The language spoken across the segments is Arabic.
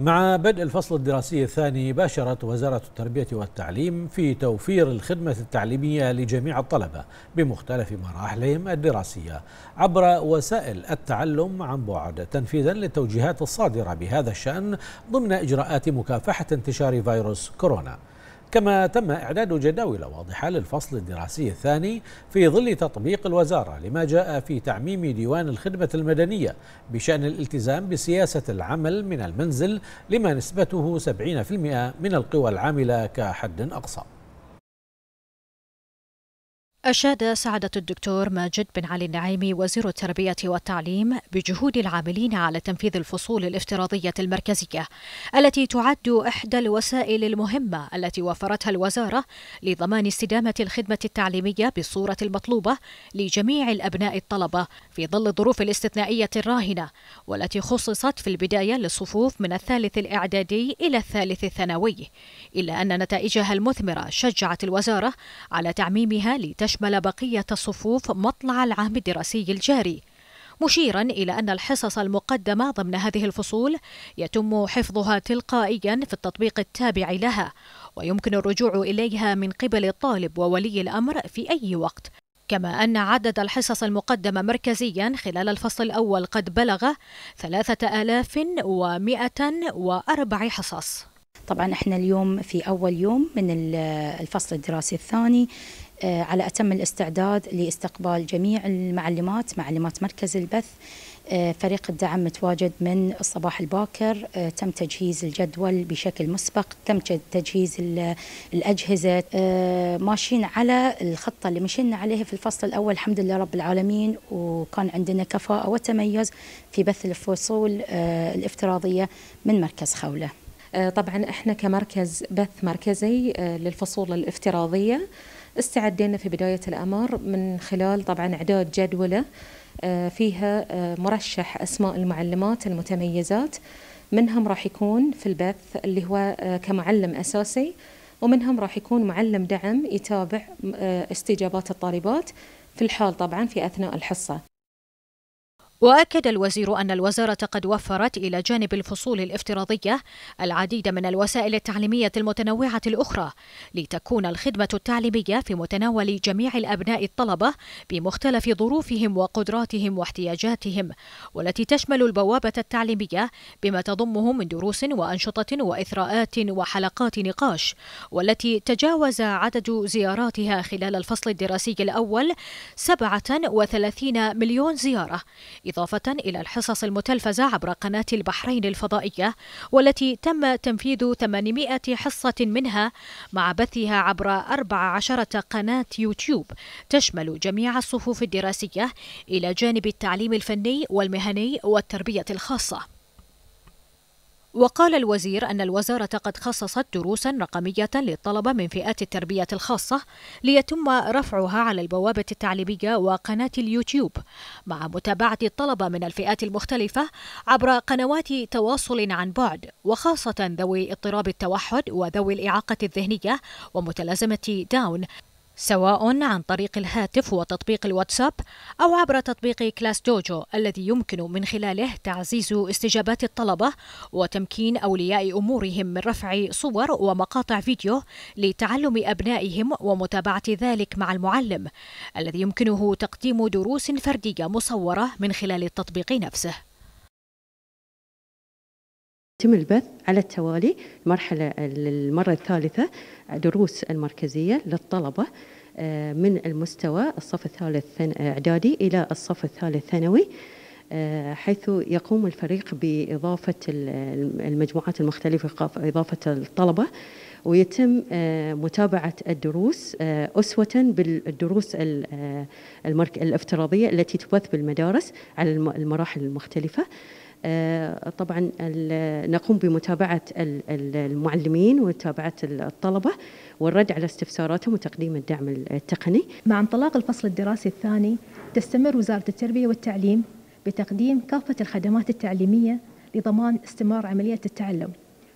مع بدء الفصل الدراسي الثاني باشرت وزارة التربية والتعليم في توفير الخدمة التعليمية لجميع الطلبة بمختلف مراحلهم الدراسية عبر وسائل التعلم عن بعد تنفيذا للتوجيهات الصادرة بهذا الشأن ضمن إجراءات مكافحة انتشار فيروس كورونا كما تم إعداد جداول واضحة للفصل الدراسي الثاني في ظل تطبيق الوزارة لما جاء في تعميم ديوان الخدمة المدنية بشأن الالتزام بسياسة العمل من المنزل لما نسبته 70% من القوى العاملة كحد أقصى أشاد سعادة الدكتور ماجد بن علي النعيمي وزير التربية والتعليم بجهود العاملين على تنفيذ الفصول الافتراضية المركزية التي تعد إحدى الوسائل المهمة التي وفرتها الوزارة لضمان استدامة الخدمة التعليمية بالصورة المطلوبة لجميع الأبناء الطلبة في ظل الظروف الاستثنائية الراهنة والتي خصصت في البداية للصفوف من الثالث الإعدادي إلى الثالث الثانوي إلا أن نتائجها المثمرة شجعت الوزارة على تعميمها لتشمل تشمل بقية الصفوف مطلع العام الدراسي الجاري مشيرا إلى أن الحصص المقدمة ضمن هذه الفصول يتم حفظها تلقائيا في التطبيق التابع لها ويمكن الرجوع إليها من قبل الطالب وولي الأمر في أي وقت كما أن عدد الحصص المقدمة مركزيا خلال الفصل الأول قد بلغ 3104 حصص طبعا احنا اليوم في اول يوم من الفصل الدراسي الثاني آه، على أتم الاستعداد لاستقبال جميع المعلمات معلمات مركز البث آه، فريق الدعم متواجد من الصباح الباكر آه، تم تجهيز الجدول بشكل مسبق تم تجهيز الأجهزة ماشيين على الخطة اللي مشينا عليها في الفصل الأول الحمد لله رب العالمين وكان عندنا كفاءة وتميز في بث الفصول الافتراضية من مركز خولة طبعا احنا كمركز بث مركزي للفصول الافتراضيه استعدينا في بداية الأمر من خلال طبعا إعداد جدولة آه، فيها آه، مرشح أسماء المعلمات المتميزات منهم راح يكون في البث اللي هو آه، كمعلم أساسي ومنهم راح يكون معلم دعم يتابع استجابات الطالبات في الحال طبعا في أثناء الحصة وأكد الوزير أن الوزارة قد وفرت إلى جانب الفصول الافتراضية العديد من الوسائل التعليمية المتنوعة الأخرى لتكون الخدمة التعليمية في متناول جميع الأبناء الطلبة بمختلف ظروفهم وقدراتهم واحتياجاتهم والتي تشمل البوابة التعليمية بما تضمه من دروس وأنشطة وإثراءات وحلقات نقاش والتي تجاوز عدد زياراتها خلال الفصل الدراسي الأول 37 مليون زيارة إضافة إلى الحصص المتلفزة عبر قناة البحرين الفضائية والتي تم تنفيذ 800 حصة منها مع بثها عبر 14 قناة يوتيوب تشمل جميع الصفوف الدراسية إلى جانب التعليم الفني والمهني والتربية الخاصة وقال الوزير أن الوزارة قد خصصت دروسا رقمية للطلبة من فئات التربية الخاصة ليتم رفعها على البوابة التعليمية وقناة اليوتيوب مع متابعة الطلبة من الفئات المختلفة عبر قنوات تواصل عن بعد وخاصة ذوي اضطراب التوحد وذوي الإعاقة الذهنية ومتلازمة داون سواء عن طريق الهاتف وتطبيق الواتساب أو عبر تطبيق كلاس دوجو الذي يمكن من خلاله تعزيز استجابات الطلبة وتمكين أولياء أمورهم من رفع صور ومقاطع فيديو لتعلم أبنائهم ومتابعة ذلك مع المعلم الذي يمكنه تقديم دروس فردية مصورة من خلال التطبيق نفسه يتم البث على التوالي المرحلة المرة الثالثة دروس المركزية للطلبة آه، من المستوى الصف الثالث آه، إعدادي إلى الصف الثالث ثانوي آه، حيث يقوم الفريق بإضافة المجموعات المختلفة إضافة الطلبة ويتم متابعة الدروس أسوة بالدروس الافتراضية التي تبث بالمدارس على المراحل المختلفة آه، طبعا نقوم بمتابعة المعلمين ومتابعة الطلبة والرد على استفساراتهم وتقديم الدعم التقني مع انطلاق الفصل الدراسي الثاني تستمر وزارة التربية والتعليم بتقديم كافة الخدمات التعليمية لضمان استمرار عملية التعلم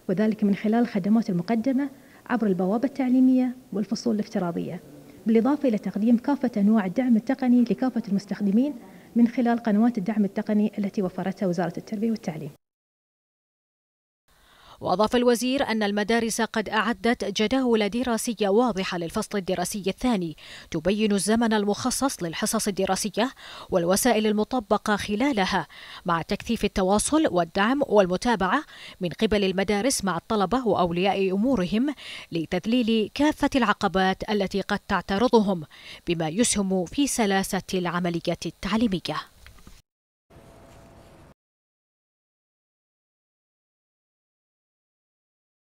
وذلك من خلال الخدمات المقدمة عبر البوابة التعليمية والفصول الافتراضية بالإضافة إلى تقديم كافة أنواع الدعم التقني لكافة المستخدمين من خلال قنوات الدعم التقني التي وفرتها وزارة التربية والتعليم وأضاف الوزير أن المدارس قد أعدت جداول دراسية واضحة للفصل الدراسي الثاني تبين الزمن المخصص للحصص الدراسية والوسائل المطبقة خلالها مع تكثيف التواصل والدعم والمتابعة من قبل المدارس مع الطلبة وأولياء أمورهم لتذليل كافة العقبات التي قد تعترضهم بما يسهم في سلاسة العملية التعليمية